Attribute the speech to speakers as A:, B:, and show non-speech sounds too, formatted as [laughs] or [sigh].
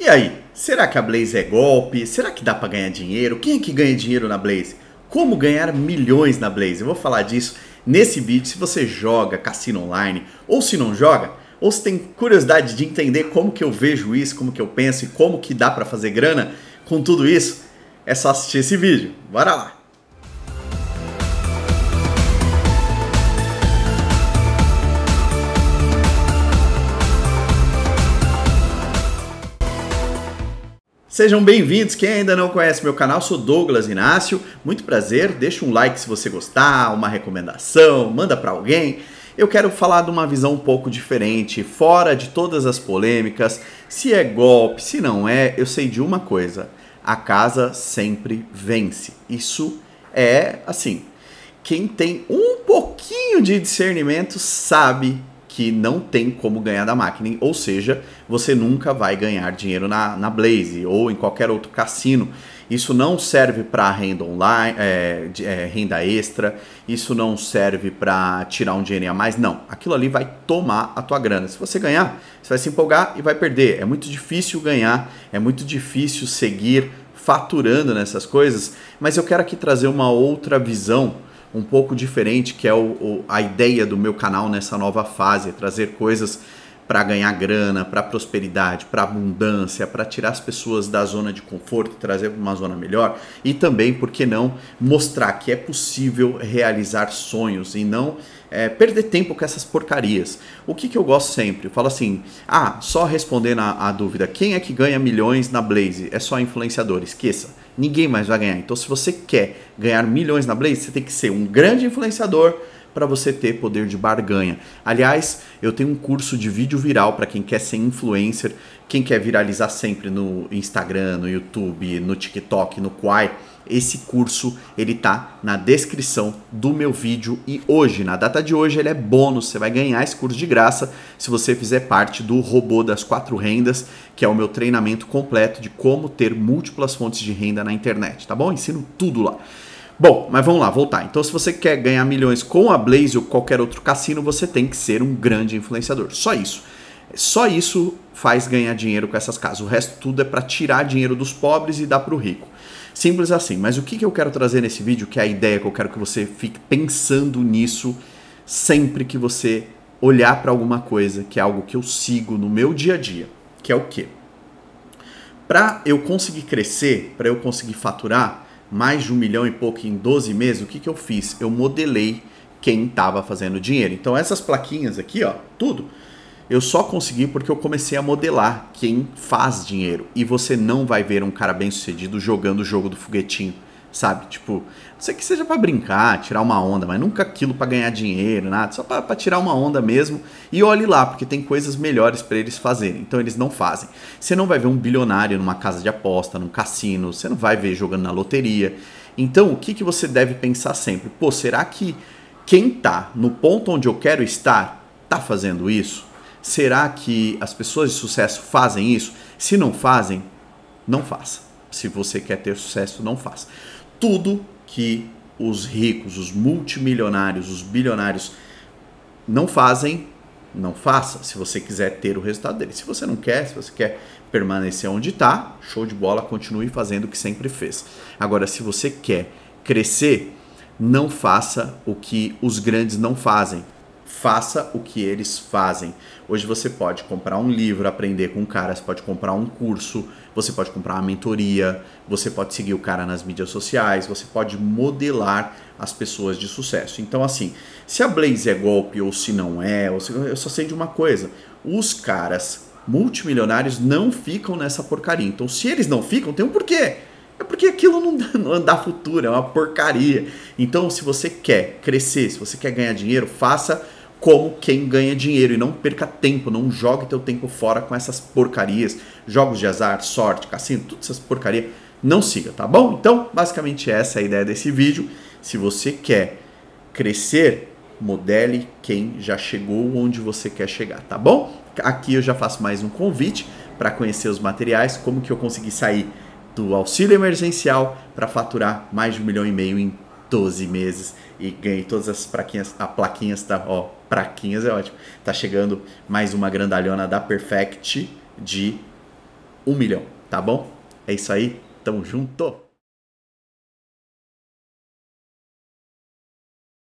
A: E aí, será que a Blaze é golpe? Será que dá para ganhar dinheiro? Quem é que ganha dinheiro na Blaze? Como ganhar milhões na Blaze? Eu vou falar disso nesse vídeo. Se você joga cassino online ou se não joga, ou se tem curiosidade de entender como que eu vejo isso, como que eu penso e como que dá para fazer grana com tudo isso, é só assistir esse vídeo. Bora lá. Sejam bem-vindos. Quem ainda não conhece meu canal, sou Douglas Inácio. Muito prazer. Deixa um like se você gostar, uma recomendação, manda para alguém. Eu quero falar de uma visão um pouco diferente, fora de todas as polêmicas. Se é golpe, se não é, eu sei de uma coisa: a casa sempre vence. Isso é assim. Quem tem um pouquinho de discernimento sabe que não tem como ganhar da máquina, ou seja, você nunca vai ganhar dinheiro na, na Blaze ou em qualquer outro cassino. Isso não serve para renda online, é, é, renda extra, isso não serve para tirar um dinheirinho a mais, não. Aquilo ali vai tomar a tua grana. Se você ganhar, você vai se empolgar e vai perder. É muito difícil ganhar, é muito difícil seguir faturando nessas coisas, mas eu quero aqui trazer uma outra visão um pouco diferente, que é o, o, a ideia do meu canal nessa nova fase, é trazer coisas para ganhar grana, para prosperidade, para abundância, para tirar as pessoas da zona de conforto e trazer para uma zona melhor e também, por que não, mostrar que é possível realizar sonhos e não é, perder tempo com essas porcarias. O que, que eu gosto sempre? Eu falo assim: ah, só respondendo a, a dúvida, quem é que ganha milhões na Blaze? É só influenciador, esqueça ninguém mais vai ganhar. Então, se você quer ganhar milhões na Blaze, você tem que ser um grande influenciador, para você ter poder de barganha. Aliás, eu tenho um curso de vídeo viral para quem quer ser influencer, quem quer viralizar sempre no Instagram, no YouTube, no TikTok, no Quai. Esse curso ele tá na descrição do meu vídeo e hoje, na data de hoje, ele é bônus. Você vai ganhar esse curso de graça se você fizer parte do Robô das Quatro Rendas, que é o meu treinamento completo de como ter múltiplas fontes de renda na internet, tá bom? Ensino tudo lá. Bom, mas vamos lá, voltar. Então, se você quer ganhar milhões com a Blaze ou qualquer outro cassino, você tem que ser um grande influenciador. Só isso. Só isso faz ganhar dinheiro com essas casas. O resto tudo é para tirar dinheiro dos pobres e dar para o rico. Simples assim. Mas o que, que eu quero trazer nesse vídeo, que é a ideia que eu quero que você fique pensando nisso sempre que você olhar para alguma coisa, que é algo que eu sigo no meu dia a dia, que é o quê? Para eu conseguir crescer, para eu conseguir faturar, mais de um milhão e pouco em 12 meses, o que, que eu fiz? Eu modelei quem estava fazendo dinheiro. Então essas plaquinhas aqui, ó, tudo, eu só consegui porque eu comecei a modelar quem faz dinheiro. E você não vai ver um cara bem sucedido jogando o jogo do foguetinho sabe? Tipo, não sei que seja para brincar, tirar uma onda, mas nunca aquilo para ganhar dinheiro, nada, só para tirar uma onda mesmo. E olhe lá, porque tem coisas melhores para eles fazerem. Então eles não fazem. Você não vai ver um bilionário numa casa de aposta, num cassino, você não vai ver jogando na loteria. Então, o que, que você deve pensar sempre? Pô, será que quem tá no ponto onde eu quero estar tá fazendo isso? Será que as pessoas de sucesso fazem isso? Se não fazem, não faça. Se você quer ter sucesso, não faça tudo que os ricos, os multimilionários, os bilionários não fazem, não faça, se você quiser ter o resultado dele. Se você não quer, se você quer permanecer onde está, show de bola, continue fazendo o que sempre fez. Agora, se você quer crescer, não faça o que os grandes não fazem, faça o que eles fazem. Hoje você pode comprar um livro, aprender com o cara, você pode comprar um curso, você pode comprar uma mentoria, você pode seguir o cara nas mídias sociais, você pode modelar as pessoas de sucesso. Então, assim, se a Blaze é golpe ou se não é, eu só sei de uma coisa: os caras multimilionários não ficam nessa porcaria. Então, se eles não ficam, tem um porquê. É porque aquilo não dá, [laughs] não dá futuro, é uma porcaria. Então, se você quer crescer, se você quer ganhar dinheiro, faça como quem ganha dinheiro e não perca tempo, não jogue teu tempo fora com essas porcarias, jogos de azar, sorte, cassino, todas essas porcarias, não siga, tá bom? Então, basicamente essa é a ideia desse vídeo. Se você quer crescer, modele quem já chegou onde você quer chegar, tá bom? Aqui eu já faço mais um convite para conhecer os materiais, como que eu consegui sair do auxílio emergencial para faturar mais de um milhão e meio em 12 meses e ganhei todas as praquinhas, a plaquinhas, tá? Ó, praquinhas é ótimo. Tá chegando mais uma grandalhona da Perfect de 1 milhão, tá bom? É isso aí, tamo junto!